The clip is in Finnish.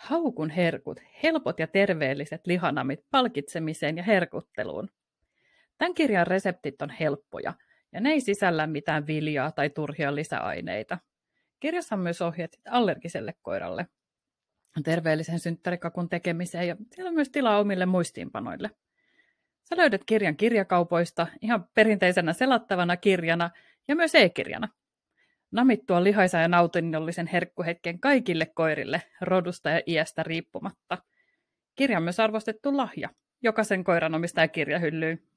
Haukun herkut, helpot ja terveelliset lihanamit palkitsemiseen ja herkutteluun. Tämän kirjan reseptit on helppoja, ja ne ei sisällä mitään viljaa tai turhia lisäaineita. Kirjassa on myös ohjeet allergiselle koiralle, terveellisen synttärikakun tekemiseen ja siellä on myös tilaa omille muistiinpanoille. Sä löydät kirjan kirjakaupoista ihan perinteisenä selattavana kirjana ja myös e-kirjana namittua lihaisa ja nautinnollisen herkkuhetken kaikille koirille, rodusta ja iästä riippumatta. Kirja on myös arvostettu lahja. Jokaisen koiran omistaja kirjahyllyyn